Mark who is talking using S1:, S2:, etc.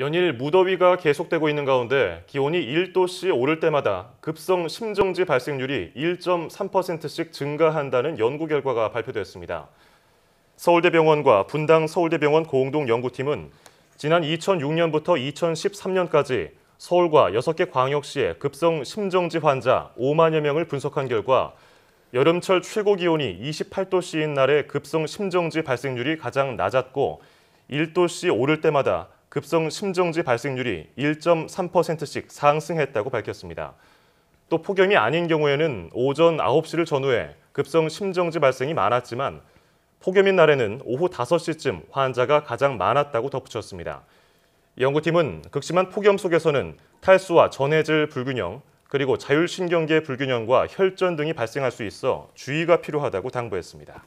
S1: 연일 무더위가 계속되고 있는 가운데 기온이 1도씨 오를 때마다 급성 심정지 발생률이 1.3%씩 증가한다는 연구 결과가 발표되었습니다 서울대병원과 분당 서울대병원 공동 연구팀은 지난 2006년부터 2013년까지 서울과 6개 광역시의 급성 심정지 환자 5만여 명을 분석한 결과 여름철 최고 기온이 28도씨인 날의 급성 심정지 발생률이 가장 낮았고 1도씨 오를 때마다 급성 심정지 발생률이 1.3%씩 상승했다고 밝혔습니다. 또 폭염이 아닌 경우에는 오전 9시를 전후해 급성 심정지 발생이 많았지만 폭염인 날에는 오후 5시쯤 환자가 가장 많았다고 덧붙였습니다. 연구팀은 극심한 폭염 속에서는 탈수와 전해질 불균형, 그리고 자율신경계 불균형과 혈전 등이 발생할 수 있어 주의가 필요하다고 당부했습니다.